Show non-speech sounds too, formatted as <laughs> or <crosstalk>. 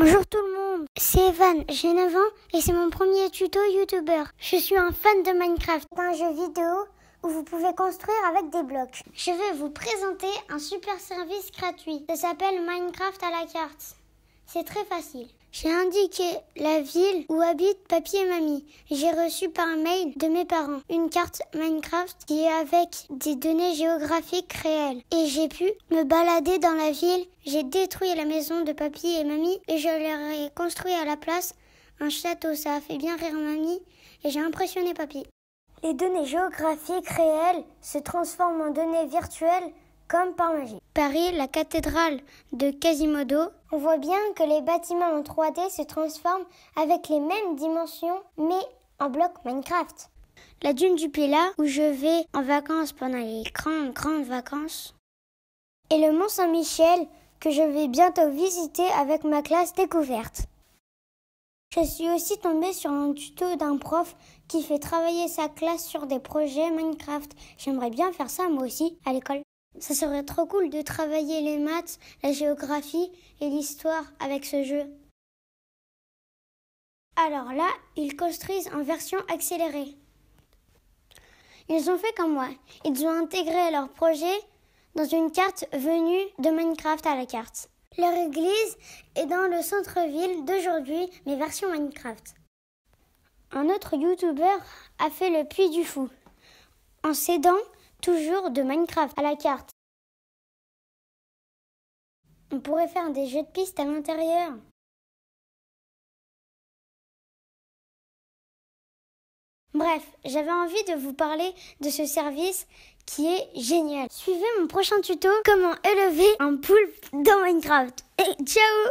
Bonjour tout le monde, c'est Evan, j'ai 9 ans et c'est mon premier tuto youtubeur. Je suis un fan de Minecraft, un jeu vidéo où vous pouvez construire avec des blocs. Je vais vous présenter un super service gratuit. Ça s'appelle Minecraft à la carte. C'est très facile. J'ai indiqué la ville où habitent papy et mamie. J'ai reçu par mail de mes parents une carte Minecraft qui est avec des données géographiques réelles. Et j'ai pu me balader dans la ville. J'ai détruit la maison de papy et mamie et je leur ai à la place un château. Ça a fait bien rire mamie et j'ai impressionné papy. Les données géographiques réelles se transforment en données virtuelles comme par magie. Paris, la cathédrale de Quasimodo. On voit bien que les bâtiments en 3D se transforment avec les mêmes dimensions, mais en bloc Minecraft. La dune du Pila, où je vais en vacances pendant les grandes, grandes vacances. Et le Mont Saint-Michel, que je vais bientôt visiter avec ma classe découverte. Je suis aussi tombée sur un tuto d'un prof qui fait travailler sa classe sur des projets Minecraft. J'aimerais bien faire ça moi aussi à l'école. Ça serait trop cool de travailler les maths, la géographie et l'histoire avec ce jeu. Alors là, ils construisent en version accélérée. Ils ont fait comme moi. Ils ont intégré leur projet dans une carte venue de Minecraft à la carte. Leur église est dans le centre-ville d'aujourd'hui, mais version Minecraft. Un autre YouTuber a fait le puits du fou. En s'aidant Toujours de Minecraft à la carte. On pourrait faire des jeux de piste à l'intérieur. Bref, j'avais envie de vous parler de ce service qui est génial. Suivez mon prochain tuto comment élever un poulpe dans Minecraft. Et <laughs> ciao